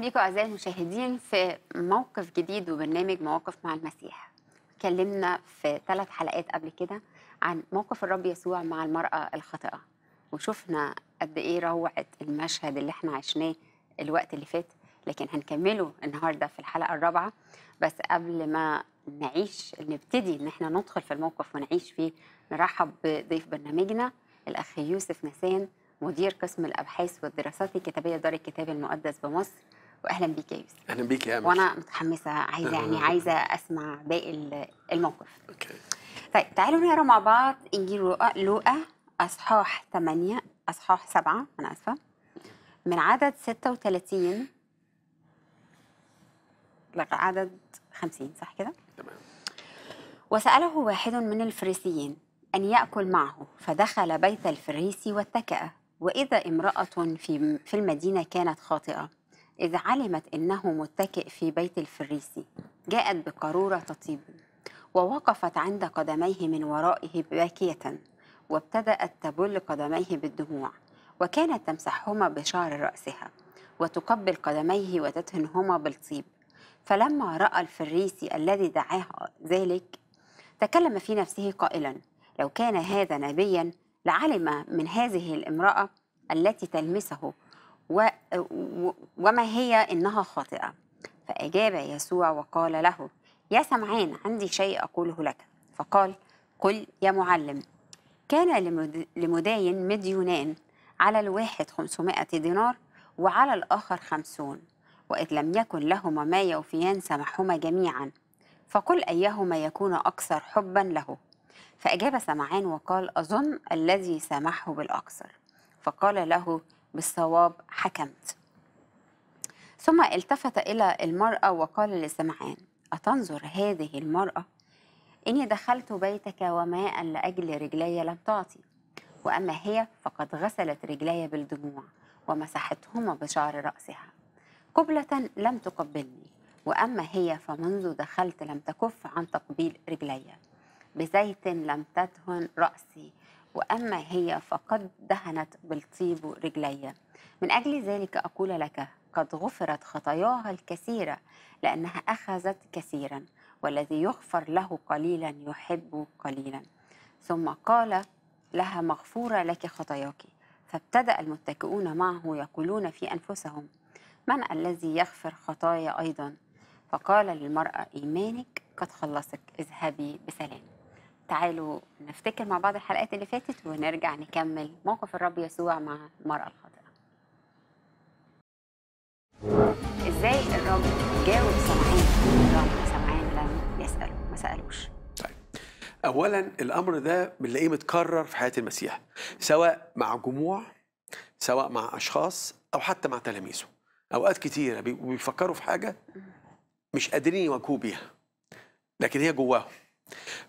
بيكم اعزائي المشاهدين في موقف جديد وبرنامج مواقف مع المسيح. اتكلمنا في ثلاث حلقات قبل كده عن موقف الرب يسوع مع المراه الخاطئه وشفنا قد ايه روعه المشهد اللي احنا عشناه الوقت اللي فات لكن هنكمله النهارده في الحلقه الرابعه بس قبل ما نعيش نبتدي ان احنا ندخل في الموقف ونعيش فيه نرحب بضيف برنامجنا الاخ يوسف نسان مدير قسم الابحاث والدراسات الكتابيه دار الكتاب المقدس بمصر واهلا بيك يا يوسف اهلا بيك يا امل وانا متحمسه عايزه يعني عايزه اسمع باقي الموقف اوكي طيب تعالوا نقرا مع بعض انجيل لوقا اصحاح 8 اصحاح 7 انا اسفه من عدد 36 لعدد 50 صح كده؟ تمام وسأله واحد من الفريسيين أن يأكل معه فدخل بيت الفريسي واتكأ وإذا امرأة في, في المدينة كانت خاطئة إذ علمت أنه متكئ في بيت الفريسي جاءت بقارورة تطيب ووقفت عند قدميه من ورائه باكية وابتدأت تبل قدميه بالدموع وكانت تمسحهما بشعر رأسها وتقبل قدميه وتدهنهما بالطيب فلما رأى الفريسي الذي دعاها ذلك تكلم في نفسه قائلا لو كان هذا نبيا لعلم من هذه الامرأة التي تلمسه و... و... وما هي إنها خاطئة فأجاب يسوع وقال له يا سمعان عندي شيء أقوله لك فقال قل يا معلم كان لمد... لمداين مديونان على الواحد خمسمائة دينار وعلى الآخر خمسون وإذ لم يكن لهما ما يوفيان سمحهما جميعا فقل أيهما يكون أكثر حبا له فأجاب سمعان وقال أظن الذي سمحه بالأكثر فقال له بالصواب حكمت ثم التفت إلى المرأة وقال لسمعان أتنظر هذه المرأة إني دخلت بيتك وماء لأجل رجلي لم تعطي وأما هي فقد غسلت رجلي بالدموع ومسحتهما بشعر رأسها قبلة لم تقبلني وأما هي فمنذ دخلت لم تكف عن تقبيل رجلي بزيت لم تدهن رأسي وأما هي فقد دهنت بالطيب رجلي من أجل ذلك أقول لك قد غفرت خطاياها الكثيرة لأنها أخذت كثيرا والذي يغفر له قليلا يحب قليلا ثم قال لها مغفورة لك خطاياك فابتدأ المتكئون معه يقولون في أنفسهم من الذي يغفر خطايا أيضا فقال للمرأة إيمانك قد خلصك اذهبي بسلام تعالوا نفتكر مع بعض الحلقات اللي فاتت ونرجع نكمل موقف الرب يسوع مع المرأة الخاطئة ازاي الرب جاوب سمعان الرب سمعين لم يسأل ما سألوش طيب. اولا الامر ده بنلاقيه متكرر في حياه المسيح سواء مع جموع سواء مع اشخاص او حتى مع تلاميذه اوقات كتيره بيفكروا في حاجه مش قادرين يواجهوا بيها لكن هي جواهم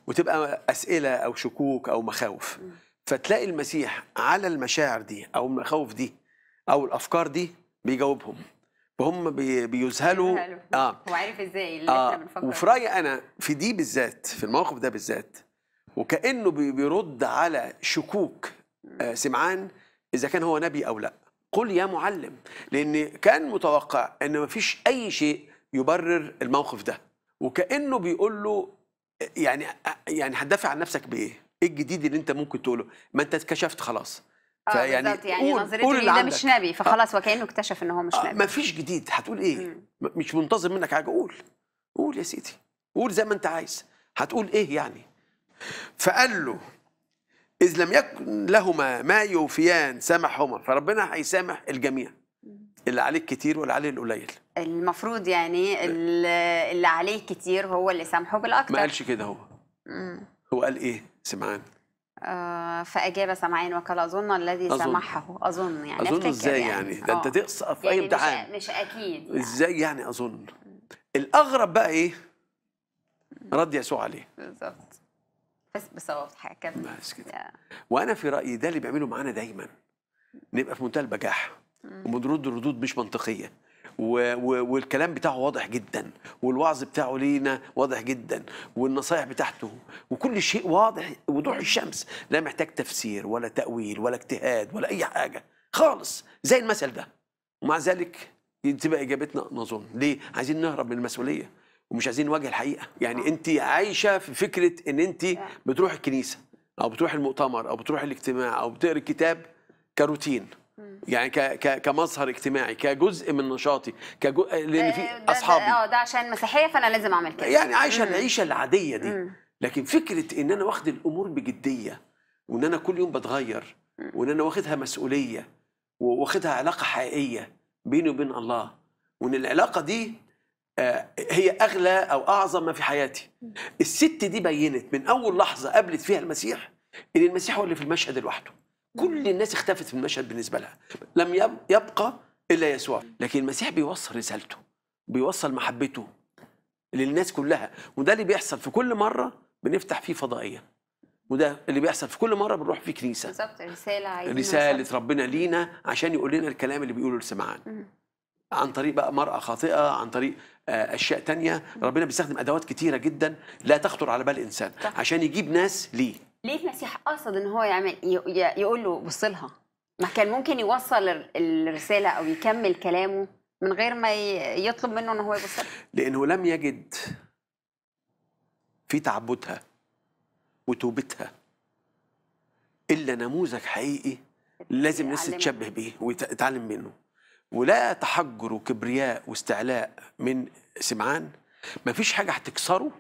وتبقى اسئله او شكوك او مخاوف فتلاقي المسيح على المشاعر دي او المخاوف دي او الافكار دي بيجاوبهم فهم بيذهلوا اه هو عارف ازاي اللي آه. احنا بنفكر وفي رايي انا في دي بالذات في الموقف ده بالذات وكانه بيرد على شكوك آه سمعان اذا كان هو نبي او لا قل يا معلم لان كان متوقع ان ما فيش اي شيء يبرر الموقف ده وكانه بيقول له يعني يعني هتدافع عن نفسك بايه؟ ايه الجديد اللي انت ممكن تقوله؟ ما انت اتكشفت خلاص. آه، فيعني بالظبط يعني نظرته ان ده مش نبي آه. فخلاص وكانه اكتشف ان هو مش آه، نبي. مفيش جديد هتقول ايه؟ مش منتظر منك حاجه قول قول يا سيدي قول زي ما انت عايز هتقول ايه يعني؟ فقال له إذ لم يكن لهما ما يوفيان سامحهما فربنا هيسامح الجميع اللي عليه كتير واللي عليه القليل المفروض يعني اللي عليه كتير هو اللي سامحه بالاكتر ما قالش كده هو مم. هو قال ايه سمعان آه، فاجاب سمعان وقال اظن الذي أظن. سمحه اظن يعني اظن ازاي يعني, يعني. ده آه. انت تقصى في يعني اي امتحان مش, مش اكيد يعني. ازاي يعني اظن الاغرب بقى ايه رد يسوع عليه بالظبط بس بصوت حاجه بس كده وانا في رايي ده اللي بيعمله معانا دايما نبقى في منتهى البجاحه وبنرد ردود مش منطقيه و... و... والكلام بتاعه واضح جدا والوعظ بتاعه لينا واضح جدا والنصايح بتاعته وكل شيء واضح وضوح الشمس لا محتاج تفسير ولا تأويل ولا اجتهاد ولا أي حاجة خالص زي المثل ده ومع ذلك تبقى إجابتنا نظن ليه عايزين نهرب من المسؤولية ومش عايزين نواجه الحقيقة يعني آه. أنت عايشة في فكرة أن أنت آه. بتروح الكنيسة أو بتروح المؤتمر أو بتروح الاجتماع أو بتقرا الكتاب كروتين يعني ك ك كمظهر اجتماعي كجزء من نشاطي كجو... لان في آه، اصحابي اه ده عشان مسيحيه فانا لازم اعمل كده يعني عايشه العيشه العاديه دي لكن فكره ان انا واخد الامور بجديه وان انا كل يوم بتغير وان انا واخدها مسؤوليه واخدها علاقه حقيقيه بيني وبين الله وان العلاقه دي آه، هي اغلى او اعظم ما في حياتي الست دي بينت من اول لحظه قابلت فيها المسيح ان المسيح هو اللي في المشهد لوحده كل الناس اختفت في المشهد بالنسبه لها لم يبقى الا يسوع لكن المسيح بيوصل رسالته بيوصل محبته للناس كلها وده اللي بيحصل في كل مره بنفتح فيه فضائيه وده اللي بيحصل في كل مره بنروح فيه كنيسه بالظبط رساله رساله ربنا لينا عشان يقول لنا الكلام اللي بيقوله لسمعان عن طريق بقى مرأة خاطئة عن طريق آه، أشياء تانية ربنا بيستخدم أدوات كتيرة جدا لا تخطر على بال إنسان عشان يجيب ناس ليه ليه المسيح قصد ان هو يعمل يقول له بص لها ما كان ممكن يوصل الرساله او يكمل كلامه من غير ما يطلب منه ان هو يبص لها لانه لم يجد في تعبدها وتوبتها الا نموذج حقيقي لازم الناس تتشبه بيه وتتعلم منه ولا تحجر وكبرياء واستعلاء من سمعان مفيش حاجه هتكسره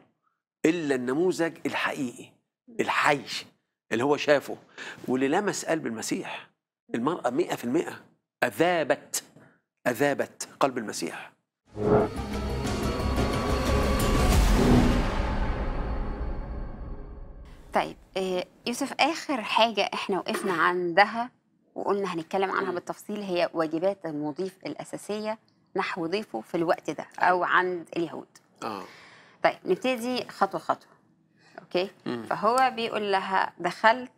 الا النموذج الحقيقي الحي اللي هو شافه واللي لمس قلب المسيح المرأة مئة في المئة أذابت أذابت قلب المسيح طيب آه، يوسف آخر حاجة إحنا وقفنا عندها وقلنا هنتكلم عنها بالتفصيل هي واجبات المضيف الأساسية نحو ضيفه في الوقت ده أو عند اليهود آه. طيب نبتدي خطوة خطوة اوكي مم. فهو بيقول لها دخلت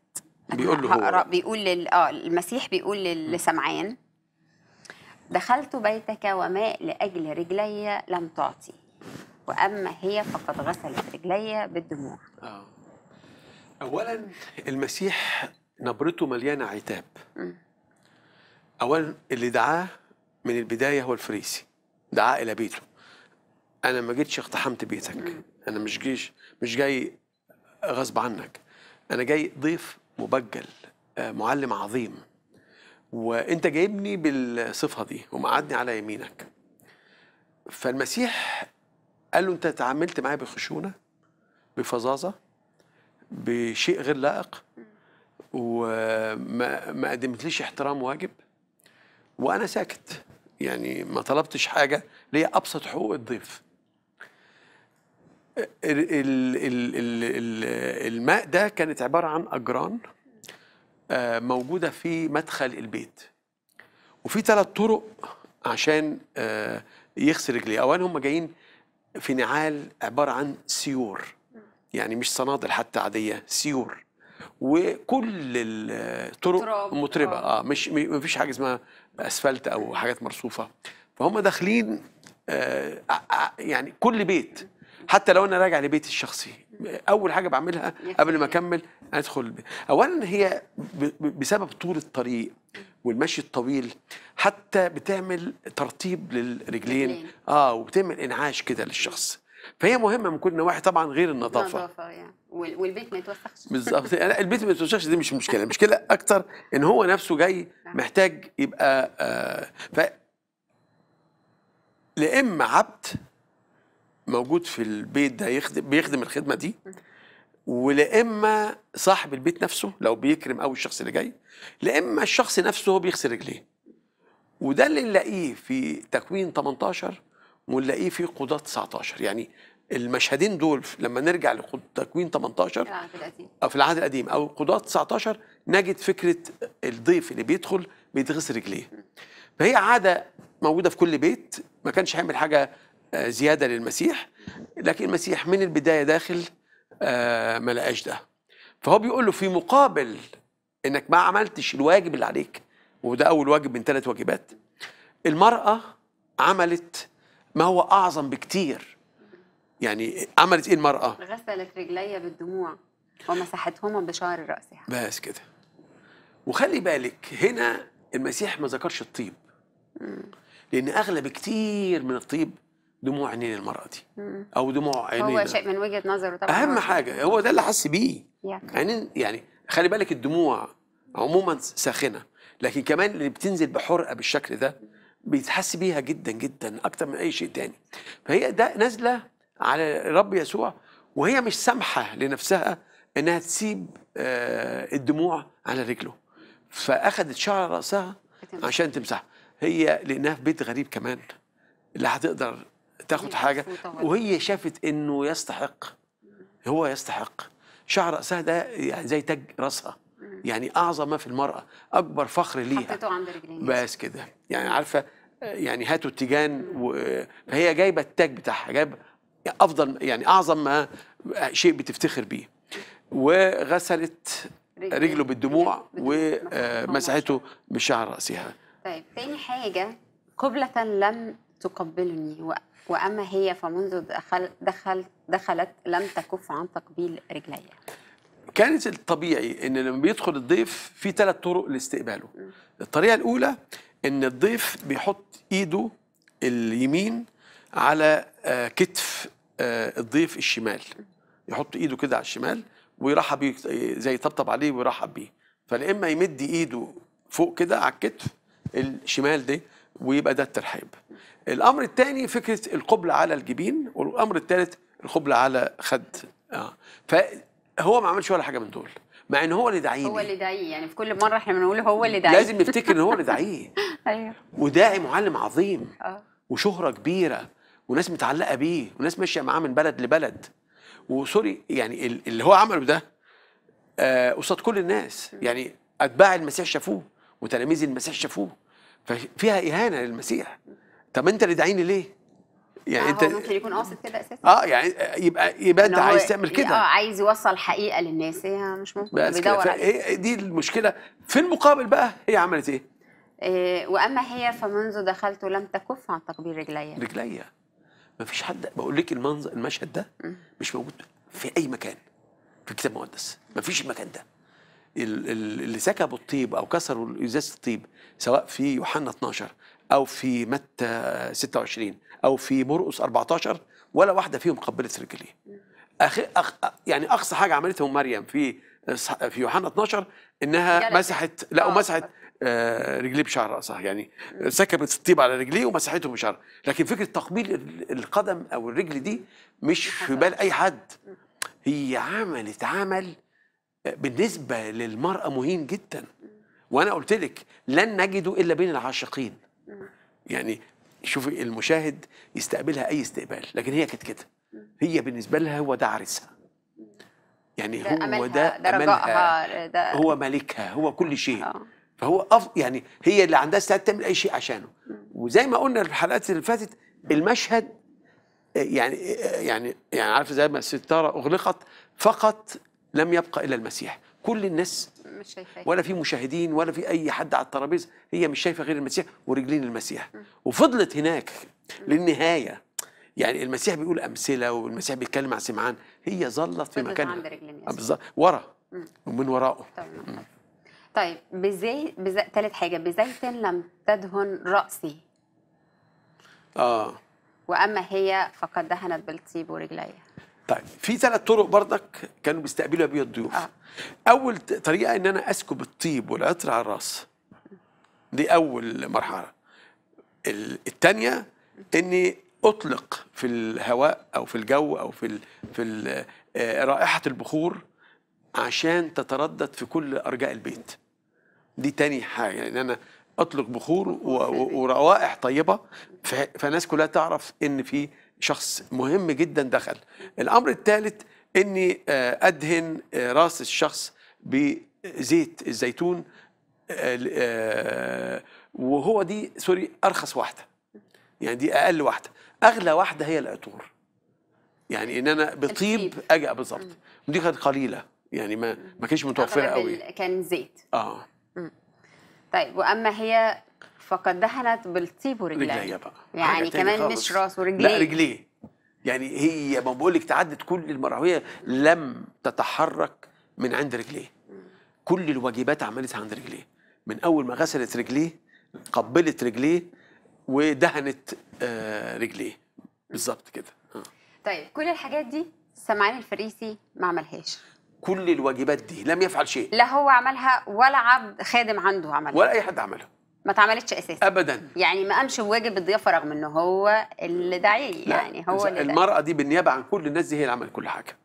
بيقول له هقرا بيقول لل... اه المسيح بيقول لسمعان دخلت بيتك وماء لاجل رجلي لم تعطي واما هي فقد غسلت رجلي بالدموع آه. اولا المسيح نبرته مليانه عتاب م. اولا اللي دعاه من البدايه هو الفريسي دعاه الى بيته انا ما جيتش اقتحمت بيتك م. انا مش جيش مش جاي غصب عنك انا جاي ضيف مبجل آه، معلم عظيم وانت جايبني بالصفه دي ومقعدني على يمينك فالمسيح قال له انت تعاملت معايا بخشونه بفظاظه بشيء غير لائق وما ما قدمتليش احترام واجب وانا ساكت يعني ما طلبتش حاجه ليا ابسط حقوق الضيف الماء ده كانت عبارة عن أجران آه، موجودة في مدخل البيت وفي ثلاث طرق عشان آه، يغسل رجليه أولا هم جايين في نعال عبارة عن سيور يعني مش صنادل حتى عادية سيور وكل الطرق مطربة آه. آه مش مفيش حاجة اسمها أسفلت أو حاجات مرصوفة فهم داخلين يعني كل بيت حتى لو انا راجع لبيتي الشخصي اول حاجه بعملها قبل ما اكمل ادخل البيت. اولا هي بسبب طول الطريق والمشي الطويل حتى بتعمل ترطيب للرجلين اه وبتعمل انعاش كده للشخص فهي مهمه من كل نواحي طبعا غير النظافه النظافه يعني والبيت ما يتوسخش بالظبط البيت ما يتوسخش دي مش مشكله المشكله اكتر ان هو نفسه جاي نعم. محتاج يبقى آه ف لا اما عبد موجود في البيت ده يخدم بيخدم الخدمه دي ولا اما صاحب البيت نفسه لو بيكرم قوي الشخص اللي جاي لا اما الشخص نفسه هو بيغسل رجليه وده اللي نلاقيه في تكوين 18 ونلاقيه في قضاة 19 يعني المشهدين دول لما نرجع لتكوين 18 العهد القديم او آه، في العهد القديم او قضاة 19 نجد فكره الضيف اللي بيدخل بيتغسل رجليه فهي عاده موجوده في كل بيت ما كانش هيعمل حاجه آه، زياده للمسيح لكن المسيح من البدايه داخل آه، ما لقاش ده فهو بيقول له في مقابل انك ما عملتش الواجب اللي عليك وده اول واجب من ثلاث واجبات المراه عملت ما هو اعظم بكتير يعني عملت ايه المراه غسلت رجلي بالدموع ومسحتهما بشعر راسها بس كده وخلي بالك هنا المسيح ما ذكرش الطيب لان اغلى بكتير من الطيب دموع عينين المرأة دي أو دموع عينين هو شيء من وجهة نظره طبعا أهم حاجة هو ده اللي حس بيه عينين يعني خلي بالك الدموع عموما ساخنة لكن كمان اللي بتنزل بحرقة بالشكل ده بيتحس بيها جدا جدا أكتر من أي شيء تاني فهي ده نازلة على رب يسوع وهي مش سامحة لنفسها إنها تسيب آه، الدموع على رجله فأخذت شعر رأسها عشان تمسحها هي لأنها في بيت غريب كمان اللي هتقدر تاخد حاجه وهي شافت انه يستحق هو يستحق شعر راسها ده يعني زي تاج راسها يعني اعظم ما في المراه اكبر فخر ليها حطيته عند بس كده يعني عارفه يعني هاتوا التيجان فهي جايبه التاج بتاعها جايبه افضل يعني اعظم ما شيء بتفتخر بيه وغسلت رجله بالدموع ومسحته آه، بشعر راسها طيب تاني حاجه قبله لم تقبلني وأما هي فمنذ دخل دخل دخلت لم تكف عن تقبيل رجليها كانت الطبيعي ان لما بيدخل الضيف في ثلاث طرق لاستقباله الطريقه الاولى ان الضيف بيحط ايده اليمين على آه، كتف آه، الضيف الشمال يحط ايده كده على الشمال ويرحب بيه زي يطبطب عليه ويرحب بيه فلا اما يمد ايده فوق كده على الكتف الشمال ده ويبقى ده الترحيب الامر الثاني فكره القبله على الجبين والامر الثالث القبله على خد اه فهو ما عملش ولا حاجه من دول مع ان هو اللي دعيه هو اللي دعيه يعني في كل مره احنا بنقول هو اللي دعيه لازم نفتكر ان هو اللي دعيه ايوه وداعي معلم عظيم آه. وشهره كبيره وناس متعلقه بيه وناس ماشيه معاه من بلد لبلد وسوري يعني اللي هو عمله ده آه، قصاد آه كل الناس يعني اتباع المسيح شافوه وتلاميذ المسيح شافوه ففيها اهانه للمسيح طب انت اللي داعيني ليه؟ يعني انت ممكن يكون قاصد كده اساسا اه يعني يبقى يبقى انت عايز تعمل كده اه عايز يوصل حقيقه للناس هي مش ممكن بيدور عليها إيه، دي المشكله في المقابل بقى هي عملت ايه؟ إيه واما هي فمنذ دخلت لم تكف عن تقبيل رجلي رجلي فيش حد بقول لك المنظر المشهد ده مش موجود في اي مكان في الكتاب المقدس ما فيش المكان ده اللي سكبوا الطيب او كسروا ازازه الطيب سواء في يوحنا 12 أو في متى 26 أو في مرقس 14 ولا واحدة فيهم قبلت رجليه أخ... أخ يعني أقصى حاجة عملتها مريم في في يوحنا 12 إنها مسحت لا آه. ومسحت مسحت آه، رجليه بشعر راسها يعني سكبت الطيب على رجليه ومسحته بشعر لكن فكره تقبيل القدم او الرجل دي مش في بال اي حد هي عملت عمل آه، بالنسبه للمراه مهين جدا وانا قلت لك لن نجده الا بين العاشقين يعني شوفي المشاهد يستقبلها اي استقبال لكن هي كانت كده هي بالنسبه لها هو ده عريسها يعني ده هو ده, ده أملها ده هو ملكها هو كل شيء أوه. فهو أف... يعني هي اللي عندها استعداد تعمل اي شيء عشانه وزي ما قلنا الحلقات اللي فاتت المشهد يعني يعني يعني عارفه زي ما الستاره اغلقت فقط لم يبقى الا المسيح كل الناس مش شايفاه ولا في مشاهدين ولا في اي حد على الترابيزه هي مش شايفه غير المسيح ورجلين المسيح وفضلت هناك للنهايه يعني المسيح بيقول امثله والمسيح بيتكلم مع سمعان هي ظلت في مكانها عند رجلين آه، بالظبط ورا ومن وراءه طيب بزي بزي ثالث حاجه بزيت لم تدهن راسي اه واما هي فقد دهنت بالطيب ورجليها طيب في ثلاث طرق بردك كانوا بيستقبلوا بيها الضيوف آه. اول طريقه ان انا اسكب الطيب والعطر على الراس دي اول مرحله الثانيه اني اطلق في الهواء او في الجو او في الـ في الـ آه، رائحه البخور عشان تتردد في كل ارجاء البيت دي تاني حاجه يعني ان انا اطلق بخور وروائح طيبه فالناس كلها تعرف ان في شخص مهم جدا دخل الأمر الثالث أني آه، أدهن آه، رأس الشخص بزيت الزيتون آه، وهو دي سوري أرخص واحدة يعني دي أقل واحدة أغلى واحدة هي العطور يعني ان انا بطيب اجي بالظبط ودي كانت قليله يعني ما ما كانتش متوفره قوي كان زيت اه طيب واما هي فقد دخلت بالطيب ورجليه رجليه بقى يعني كمان مش راس ورجليه لا رجليه يعني هي ما بقول لك تعدت كل المراويه لم تتحرك من عند رجليه كل الواجبات عملتها عند رجليه من اول ما غسلت رجليه قبلت رجليه ودهنت آه، رجليه بالظبط كده آه. طيب كل الحاجات دي سمعان الفريسي ما عملهاش كل الواجبات دي لم يفعل شيء لا هو عملها ولا عبد خادم عنده عملها ولا اي حد عملها ما اتعملتش اساسا ابدا يعني ما قامش بواجب الضيافه رغم ان هو اللي دعيه يعني هو اللي المراه دي بالنيابه عن كل الناس دي هي اللي عملت كل حاجه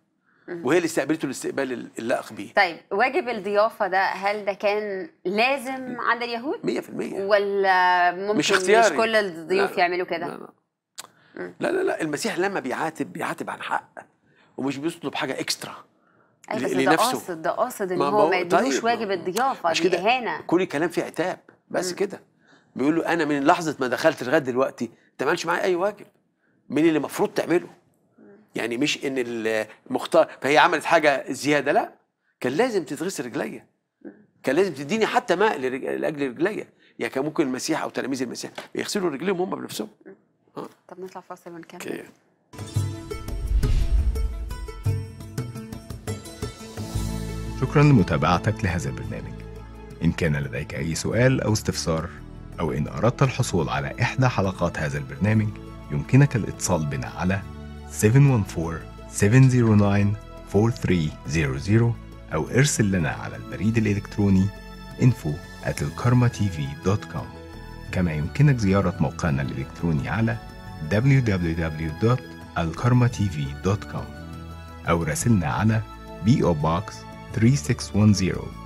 وهي اللي استقبلته الاستقبال اللائق بيه طيب واجب الضيافه ده هل ده كان لازم عند اليهود 100% ولا ممكن مش, اختياري. مش كل الضيوف لا يعملوا كده لا لا. لا لا لا المسيح لما بيعاتب بيعاتب عن حق ومش بيطلب حاجه اكسترا أيوة بس لنفسه ده قاصد ده قاصد ان هو ما يديلوش طيب واجب الضيافه دي اهانه كل الكلام فيه عتاب بس كده بيقول له انا من لحظه ما دخلت لغايه دلوقتي انت ما معايا اي واجب من اللي المفروض تعمله يعني مش ان المختار فهي عملت حاجه زياده لا كان لازم تتغسل رجليا كان لازم تديني حتى ماء لاجل رجليا يعني كان ممكن المسيح او تلاميذ المسيح يغسلوا رجليهم هم بنفسهم آه. طب نطلع فاصل ونكمل شكرا لمتابعتك لهذا البرنامج إن كان لديك أي سؤال أو استفسار أو إن أردت الحصول على إحدى حلقات هذا البرنامج يمكنك الاتصال بنا على 714-709-4300 أو ارسل لنا على البريد الإلكتروني info at الكرمتv.com كما يمكنك زيارة موقعنا الإلكتروني على www.alkarmatv.com أو راسلنا على PO Box 3610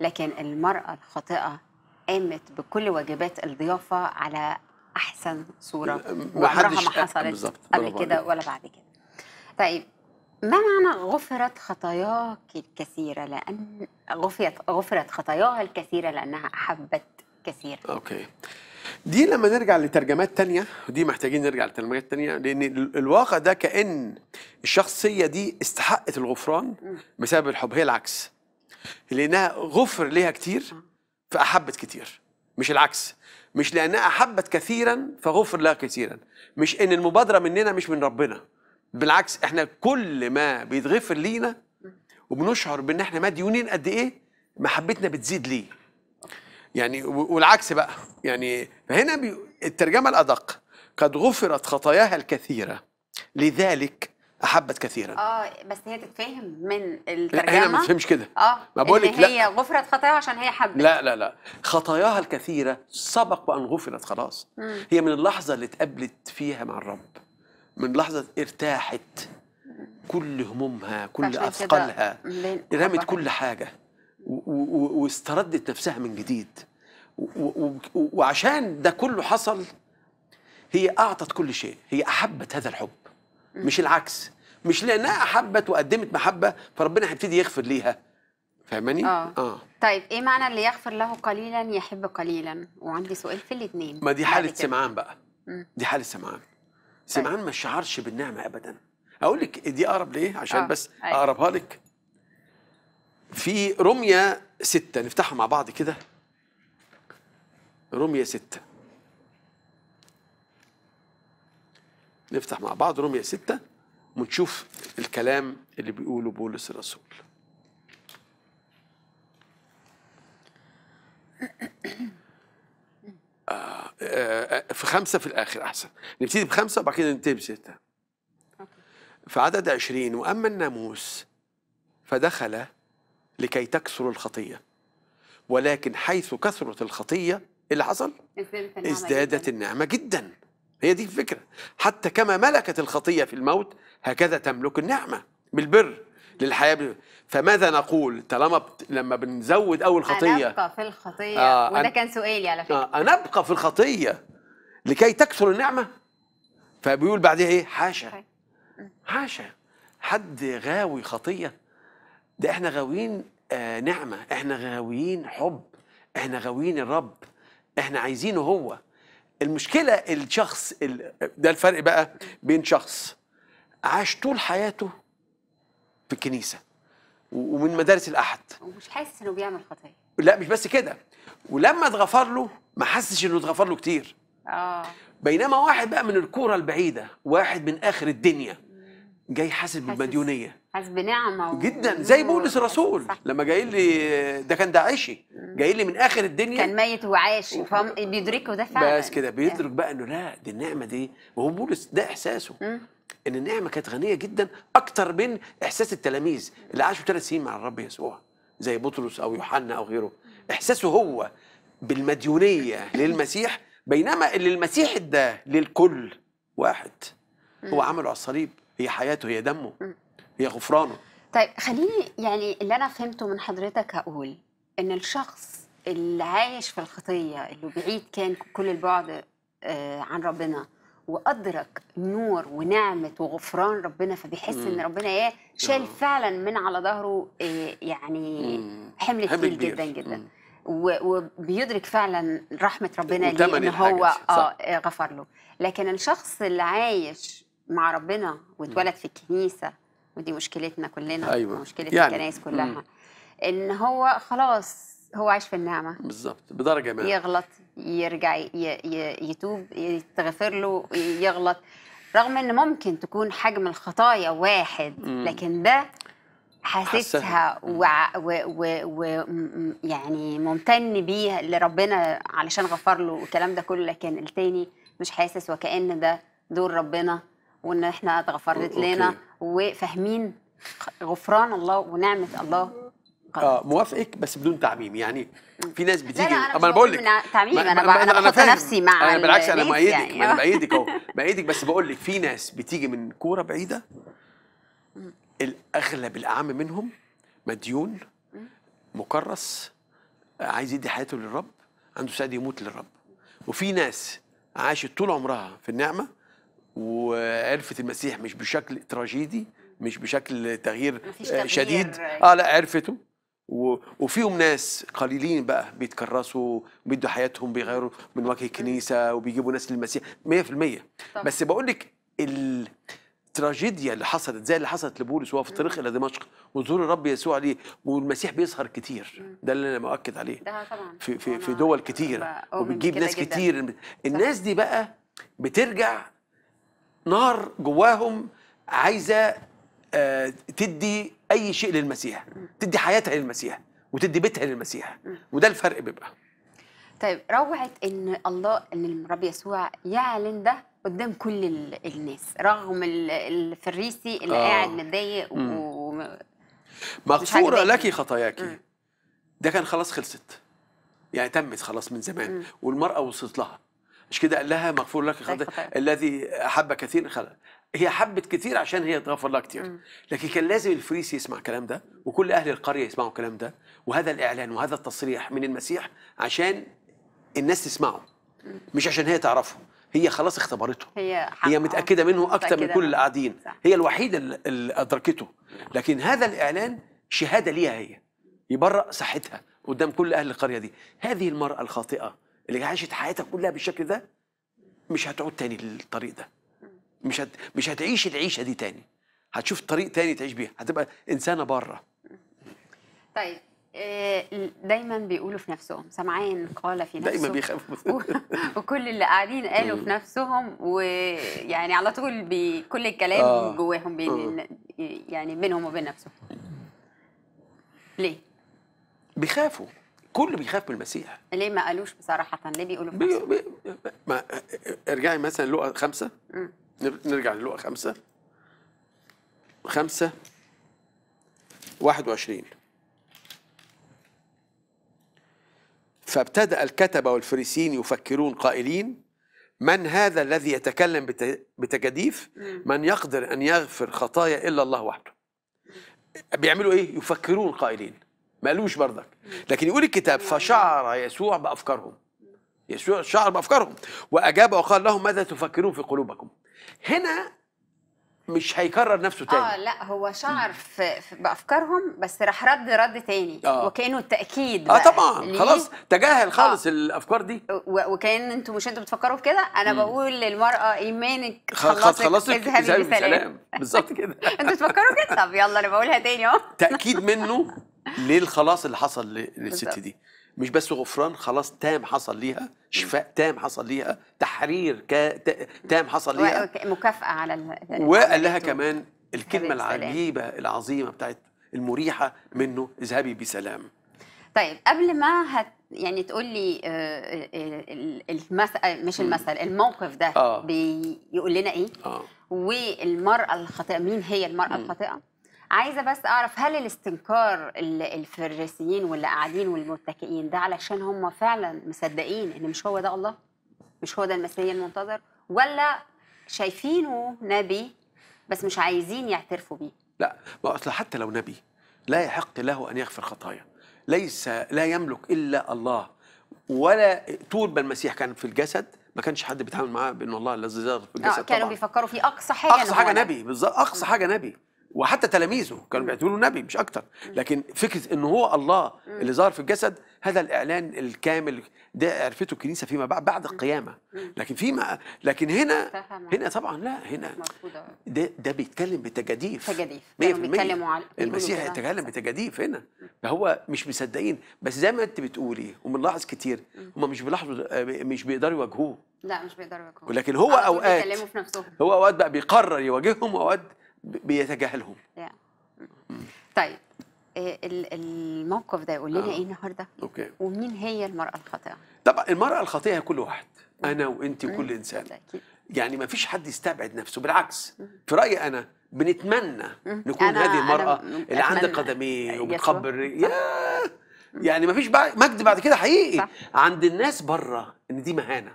لكن المرأة الخاطئة قامت بكل واجبات الضيافة على أحسن صورة وعمرها ما حصلت آه، قبل كده ولا بعد كده طيب ما معنى غفرت خطاياك الكثيرة لأن غفرت غفرت خطاياها الكثيرة لأنها أحبت كثيرا أوكي دي لما نرجع لترجمات تانية ودي محتاجين نرجع لترجمات تانية لأن الواقع ده كأن الشخصية دي استحقت الغفران بسبب الحب هي العكس لانها غفر ليها كتير فاحبت كتير مش العكس مش لانها احبت كثيرا فغفر لها كثيرا مش ان المبادره مننا مش من ربنا بالعكس احنا كل ما بيتغفر لينا وبنشعر بان احنا مديونين قد ايه محبتنا بتزيد ليه يعني والعكس بقى يعني فهنا الترجمه الادق قد غفرت خطاياها الكثيره لذلك احبت كثيرا اه بس هي تتفهم من الترجمه هنا ما تفهمش كده اه ما بقول لك هي لا. غفرت خطاياها عشان هي حبت لا لا لا خطاياها الكثيره سبق وان غفرت خلاص مم. هي من اللحظه اللي اتقابلت فيها مع الرب من لحظه ارتاحت كل همومها كل اثقالها رمت كل حاجه واستردت نفسها من جديد وعشان ده كله حصل هي اعطت كل شيء هي احبت هذا الحب مش العكس مش لانها احبت وقدمت محبه فربنا هيبتدي يغفر ليها فاهماني؟ اه اه طيب ايه معنى اللي يغفر له قليلا يحب قليلا؟ وعندي سؤال في الاثنين ما دي حاله سمعان بقى مم. دي حاله سمعان طيب. سمعان ما شعرش بالنعمه ابدا اقول لك دي اقرب ليه؟ عشان آه. بس أيوة. اقربها لك في رمية ستة نفتحها مع بعض كده رمية ستة نفتح مع بعض رمية ستة ونشوف الكلام اللي بيقوله بولس الرسول آه، آه، في خمسة في الآخر أحسن نبتدي بخمسة وبعد كده ننتهي بستة في عدد عشرين وأما الناموس فدخل لكي تكثر الخطية ولكن حيث كثرت الخطية اللي حصل ازدادت النعمة جدا هي دي الفكرة حتى كما ملكت الخطية في الموت هكذا تملك النعمة بالبر للحياة فماذا نقول طالما بت... لما بنزود أول خطية أنبقى في الخطية آه وده أن... كان سؤالي على فكرة آه أنبقى في الخطية لكي تكثر النعمة فبيقول بعدها إيه حاشا حاشا حد غاوي خطية ده إحنا غاويين آه نعمة إحنا غاويين حب إحنا غاويين الرب إحنا عايزينه هو المشكلة الشخص ال... ده الفرق بقى بين شخص عاش طول حياته في الكنيسه ومن مدارس الاحد ومش حاسس انه بيعمل خطيه لا مش بس كده ولما اتغفر له ما حسش انه اتغفر له كتير اه بينما واحد بقى من الكوره البعيده واحد من اخر الدنيا جاي حاسس بالمديونيه حاسس بنعمه و... جدا زي بولس الرسول لما جاي لي ده كان داعشي جاي لي من اخر الدنيا كان ميت وعاش فهم ده فعلا بس كده بيدرك يعني. بقى انه لا دي النعمه دي وهو بولس ده احساسه ان النعمه كانت غنيه جدا اكتر من احساس التلاميذ اللي عاشوا ثلاث سنين مع الرب يسوع زي بطرس او يوحنا او غيره احساسه هو بالمديونيه للمسيح بينما اللي المسيح اداه للكل واحد هو عمله على الصليب هي حياته هي دمه هي غفرانه طيب خليني يعني اللي انا فهمته من حضرتك هقول ان الشخص اللي عايش في الخطيه اللي بعيد كان كل البعد آه، عن ربنا وادرك نور ونعمه وغفران ربنا فبيحس مم. ان ربنا ايه شال آه. فعلا من على ظهره آه، يعني حمل كبير جدا جدا مم. وبيدرك فعلا رحمه ربنا ليه ان هو آه،, اه غفر له لكن الشخص اللي عايش مع ربنا واتولد في الكنيسه ودي مشكلتنا كلنا أيوة. مشكله يعني. الكنائس كلها مم. ان هو خلاص هو عايش في النعمه بالظبط بدرجه ما يغلط يرجع يتوب يتغفر له يغلط رغم ان ممكن تكون حجم الخطايا واحد لكن ده حاسسها ويعني ممتن بيها لربنا علشان غفر له والكلام ده كله لكن التاني مش حاسس وكأن ده دور ربنا وان احنا اتغفرت لنا وفاهمين غفران الله ونعمه الله اه موافقك بس بدون تعميم يعني في ناس بتيجي لا لا انا, أنا بقول لك تعميم انا ما انا, أنا بحط نفسي مع انا بالعكس انا بايدك يعني. انا بايدك اهو بايدك بس بقول لك في ناس بتيجي من كوره بعيده الاغلب الاعم منهم مديون مكرس عايز يدي حياته للرب عنده سعد يموت للرب وفي ناس عاشت طول عمرها في النعمه وعرفت المسيح مش بشكل تراجيدي مش بشكل تغيير آه، شديد اه لا عرفته وفيهم ناس قليلين بقى بيتكرسوا بيدوا حياتهم بيغيروا من وجه الكنيسه وبيجيبوا ناس للمسيح 100% بس بقول لك التراجيديا اللي حصلت زي اللي حصلت لبولس وهو في الطريق الى دمشق وظهور الرب يسوع عليه والمسيح بيسهر كتير ده اللي انا مؤكد عليه ده طبعا في في, في دول كتير وبتجيب ناس كتير الناس دي بقى بترجع نار جواهم عايزه آه، تدي اي شيء للمسيح تدي حياتها للمسيح وتدي بيتها للمسيح وده الفرق بيبقى طيب روعه ان الله ان الرب يسوع يعلن ده قدام كل الناس رغم الفريسي اللي آه. قاعد متضايق و مغفوره لك خطاياك ده كان خلاص خلصت يعني تمت خلاص من زمان مم. والمراه وصلت لها مش كده قال لها مغفور لك طيب، خطأ الذي احب كثير خلق هي حبت كتير عشان هي تغفر لها كتير لكن كان لازم الفريس يسمع الكلام ده وكل اهل القريه يسمعوا الكلام ده وهذا الاعلان وهذا التصريح من المسيح عشان الناس تسمعه مش عشان هي تعرفه هي خلاص اختبرته هي, هي متاكده منه اكتر من كل اللي قاعدين هي الوحيده اللي ادركته لكن هذا الاعلان شهاده ليها هي يبرأ صحتها قدام كل اهل القريه دي هذه المراه الخاطئه اللي عاشت حياتها كلها بالشكل ده مش هتعود تاني للطريق ده مش هت... مش هتعيش العيشه دي تاني هتشوف طريق تاني تعيش بيها هتبقى انسانه بره طيب آه، دايما بيقولوا في نفسهم سمعان قال في نفسه دايما بيخافوا وكل اللي قاعدين قالوا في نفسهم ويعني على طول بكل كل الكلام آه. جواهم بين آه. يعني بينهم وبين نفسهم ليه بيخافوا كله بيخاف من المسيح ليه ما قالوش بصراحه ليه بيقولوا في نفسهم بي... بي... ما... آه، ارجعي مثلا لقى خمسة م. نرجع للقى خمسة خمسة واحد وعشرين فابتدأ الكتبة والفريسين يفكرون قائلين من هذا الذي يتكلم بتجديف من يقدر أن يغفر خطايا إلا الله وحده بيعملوا إيه يفكرون قائلين ما قالوش بردك لكن يقول الكتاب فشعر يسوع بأفكارهم يسوع شعر بأفكارهم وأجاب وقال لهم ماذا تفكرون في قلوبكم هنا مش هيكرر نفسه تاني اه لا هو شعر في بافكارهم بس راح رد رد تاني آه. وكانه التاكيد اه طبعا خلاص تجاهل آه. خالص آه. الافكار دي وكان انتوا مش انتوا بتفكروا في كده انا مم. بقول للمراه ايمانك خلاص خلصك اذهبي بسلام بالظبط كده انتوا بتفكروا كده طب يلا انا بقولها تاني اهو تاكيد منه خلاص اللي حصل للست دي مش بس غفران خلاص تام حصل ليها شفاء تام حصل ليها تحرير كا تام حصل ليها مكافأة على وقال لها كمان الكلمة العجيبة العظيمة بتاعت المريحة منه اذهبي بسلام طيب قبل ما هت يعني تقول لي آه، آه، المثل مش المثل الموقف ده آه. بيقول لنا ايه آه. والمرأة الخاطئة مين هي المرأة الخاطئة عايزه بس اعرف هل الاستنكار الفريسيين واللي قاعدين والمتكئين ده علشان هم فعلا مصدقين ان مش هو ده الله مش هو ده المسيح المنتظر ولا شايفينه نبي بس مش عايزين يعترفوا بيه لا ما اصل حتى لو نبي لا يحق له ان يغفر خطايا ليس لا يملك الا الله ولا طول ما المسيح كان في الجسد ما كانش حد بيتعامل معاه بانه الله الذي ظهر في الجسد آه، كانوا طبعا. بيفكروا في اقصى حاجه اقصى حاجه نبي بالظبط اقصى حاجه نبي وحتى تلاميذه كانوا بيعتبروه نبي مش اكتر لكن فكره ان هو الله اللي ظهر في الجسد هذا الاعلان الكامل ده عرفته الكنيسه فيما بعد بعد القيامه لكن فيما لكن هنا هنا طبعا لا هنا ده ده بيتكلم بتجاديف تجاديف بيتكلموا على المسيح يتكلم بتجاديف هنا فهو مش مصدقين بس زي ما انت بتقولي وبنلاحظ كتير هم مش بيلاحظوا آه، مش بيقدروا يواجهوه لا مش بيقدروا يواجهوه ولكن هو اوقات هو اوقات بقى بيقرر يواجههم واوقات بيتجاهلهم طيب آه، الموقف ده يقول لنا آه. ايه النهارده أوكي. ومين هي المراه الخاطئه طبعا المراه الخاطئه هي كل واحد انا وانت وكل انسان يعني ما فيش حد يستبعد نفسه بالعكس في رايي انا بنتمنى نكون هذه المراه اللي عندها قدمين وبتخبر يا يعني ما فيش مجد بعد كده حقيقي صح. عند الناس بره ان دي مهانه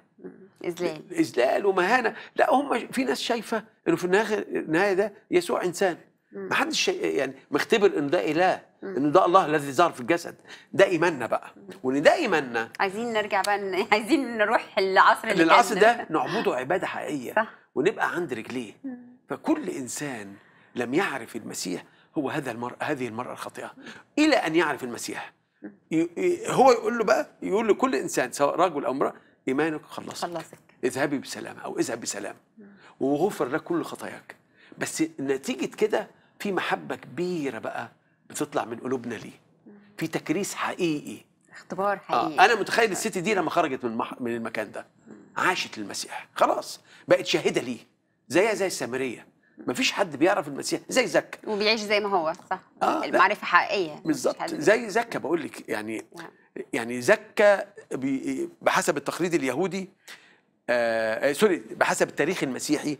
اذلال اذلال ومهانه لا هم في ناس شايفه انه في النهايه ده يسوع انسان ما حدش يعني مختبر ان ده اله ان ده الله الذي ظهر في الجسد ده ايماننا بقى وان ده ايماننا عايزين نرجع بقى عايزين نروح للعصر اللي للعصر ده نعبده عباده حقيقيه صح. ونبقى عند رجليه فكل انسان لم يعرف المسيح هو هذا المرأة هذه المرأة الخاطئة إلى أن يعرف المسيح هو يقول له بقى يقول لكل إنسان سواء رجل أو امرأة إيمانك خلصك خلصك اذهبي بسلام أو اذهب بسلام وغفر لك كل خطاياك بس نتيجة كده في محبة كبيرة بقى بتطلع من قلوبنا ليه في تكريس حقيقي اختبار آه، حقيقي آه. أنا متخيل الست دي لما خرجت من, مح... من المكان ده عاشت المسيح خلاص بقت شاهدة ليه زيها زي السامرية مفيش حد بيعرف المسيح زي زكا وبيعيش زي ما هو صح آه المعرفه حقيقيه بالظبط زي زكا بقول لك يعني نعم. يعني زكا بحسب التقليد اليهودي آه،, آه سوري بحسب التاريخ المسيحي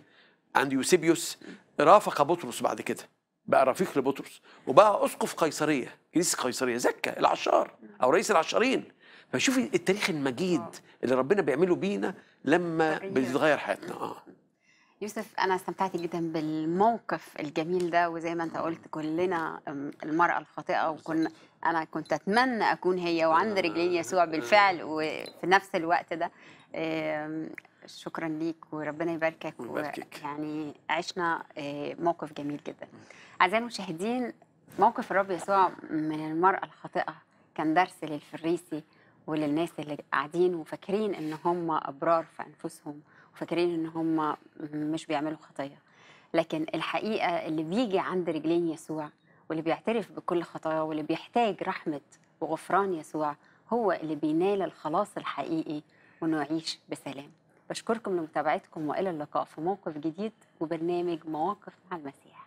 عند يوسيبيوس رافق بطرس بعد كده بقى رفيق لبطرس وبقى اسقف قيصريه كنيسه قيصريه زكا العشار او رئيس العشارين فشوفي التاريخ المجيد آه. اللي ربنا بيعمله بينا لما بتتغير حياتنا اه يوسف انا استمتعت جدا بالموقف الجميل ده وزي ما انت قلت كلنا المراه الخاطئه وكنا انا كنت اتمنى اكون هي وعند آه. رجلين يسوع بالفعل وفي نفس الوقت ده شكرا ليك وربنا يباركك يعني عشنا آه، موقف جميل جدا اعزائي المشاهدين موقف الرب يسوع من المراه الخاطئه كان درس للفريسي وللناس اللي قاعدين وفاكرين ان هم ابرار في انفسهم وفاكرين ان هم مش بيعملوا خطيه لكن الحقيقه اللي بيجي عند رجلين يسوع واللي بيعترف بكل خطاياه واللي بيحتاج رحمة وغفران يسوع هو اللي بينال الخلاص الحقيقي وانه يعيش بسلام بشكركم لمتابعتكم والى اللقاء في موقف جديد وبرنامج مواقف مع المسيح